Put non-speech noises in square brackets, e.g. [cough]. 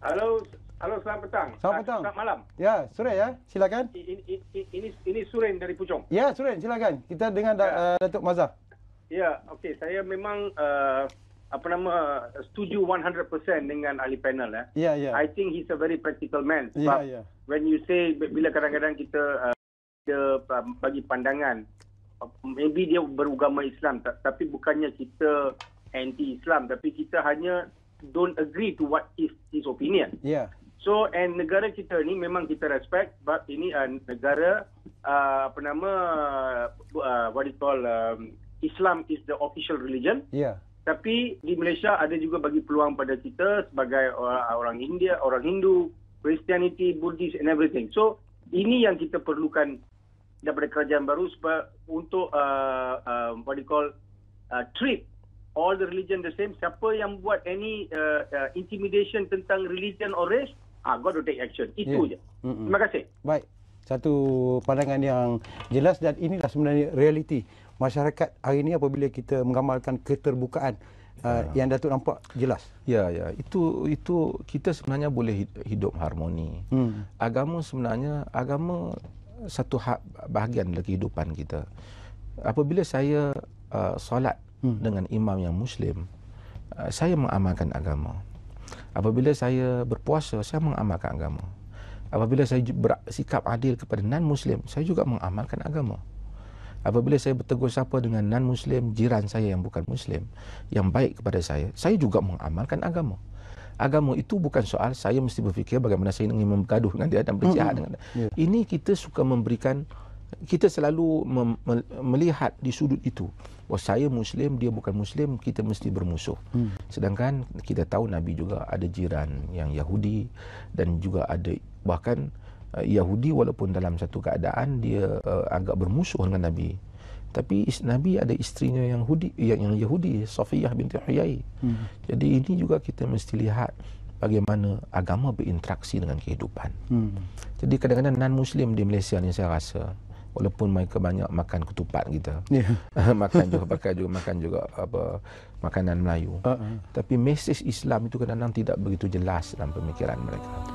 Halo, halo selamat petang. Selamat ah, petang. Selamat malam. Ya, Suren ya. Silakan. Ini ini ini, Suren dari Pujong. Ya, Suren, silakan. Kita dengan ya. uh, Datuk Mazah. Ya, okey. Saya memang uh, apa nama setuju 100% dengan ahli panel eh. ya. Ya, I think he's a very practical man. Ya, ya. When you say bila kadang-kadang kita uh, dia bagi pandangan maybe dia beragama Islam tapi bukannya kita anti Islam tapi kita hanya don't agree to what is his opinion. Yeah. So and negara kita ni memang kita respect but ini uh, negara uh, apa nama uh, what is called um, Islam is the official religion. Yeah. Tapi di Malaysia ada juga bagi peluang pada kita sebagai orang, orang India, orang Hindu, Christianity, Buddhist and everything. So ini yang kita perlukan daripada kerajaan baru untuk uh, uh, what do you call uh, treat all the religion the same. Siapa yang buat any uh, uh, intimidation tentang religion or race, ah, got to take action. Itu yeah. je. Mm-mm. Terima kasih. Baik. Satu pandangan yang jelas dan inilah sebenarnya realiti masyarakat hari ini apabila kita mengamalkan keterbukaan uh, ya. yang datuk nampak jelas. Ya, ya. Itu itu kita sebenarnya boleh hidup harmoni. Hmm. Agama sebenarnya agama satu hak bahagian dalam kehidupan kita. Apabila saya uh, solat hmm. dengan imam yang muslim uh, saya mengamalkan agama apabila saya berpuasa saya mengamalkan agama apabila saya bersikap adil kepada non muslim saya juga mengamalkan agama apabila saya bertegur sapa dengan non muslim jiran saya yang bukan muslim yang baik kepada saya saya juga mengamalkan agama agama itu bukan soal saya mesti berfikir bagaimana saya ingin bergaduh dengan dia dan berjihad mm-hmm. dengan dia. Yeah. ini kita suka memberikan kita selalu melihat di sudut itu. Oh, saya Muslim, dia bukan Muslim, kita mesti bermusuh. Hmm. Sedangkan kita tahu Nabi juga ada jiran yang Yahudi dan juga ada bahkan uh, Yahudi walaupun dalam satu keadaan dia uh, agak bermusuh dengan Nabi. Tapi Nabi ada istrinya yang Yahudi, yang, yang Yahudi, Safiyah binti Huyai. Hmm. Jadi ini juga kita mesti lihat bagaimana agama berinteraksi dengan kehidupan. Hmm. Jadi kadang-kadang non-Muslim di Malaysia ni saya rasa walaupun mereka banyak makan ketupat kita yeah. [laughs] makan juga pakai juga makan juga apa makanan Melayu uh-uh. tapi mesej Islam itu kadang-kadang tidak begitu jelas dalam pemikiran mereka